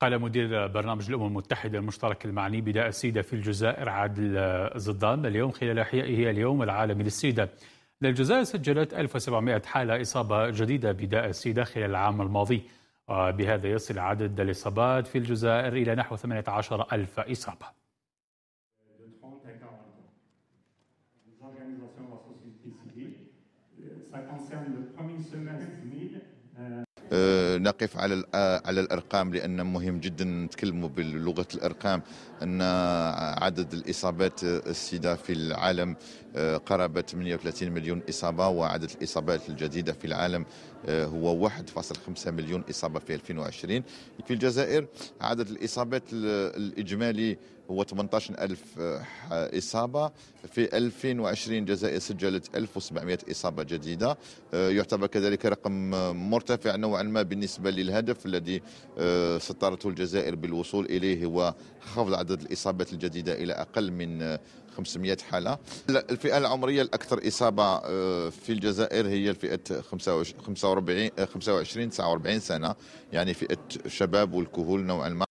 قال مدير برنامج الامم المتحده المشترك المعني بداء السيده في الجزائر عادل آه، زدان اليوم خلال احيائه اليوم العالمي للسيده. الجزائر سجلت 1700 حاله اصابه جديده بداء السيده خلال العام الماضي. وبهذا يصل عدد الإصابات في الجزائر إلى نحو 18000 إصابة نقف على آه، على الارقام لان مهم جدا نتكلموا بلغه الارقام ان عدد الاصابات السيده في العالم آه، قرابه 38 مليون اصابه وعدد الاصابات الجديده في العالم آه، هو 1.5 مليون اصابه في 2020 في الجزائر عدد الاصابات الاجمالي هو 18000 إصابة في 2020 الجزائر سجلت 1700 إصابة جديدة يعتبر كذلك رقم مرتفع نوعا ما بالنسبة بالنسبة للهدف الذي آه، سطرته الجزائر بالوصول إليه هو خفض عدد الإصابات الجديدة إلى أقل من 500 آه، حالة الفئة العمرية الأكثر إصابة آه، في الجزائر هي الفئة 25 25 49 سنة يعني فئة الشباب والكهول نوعا ما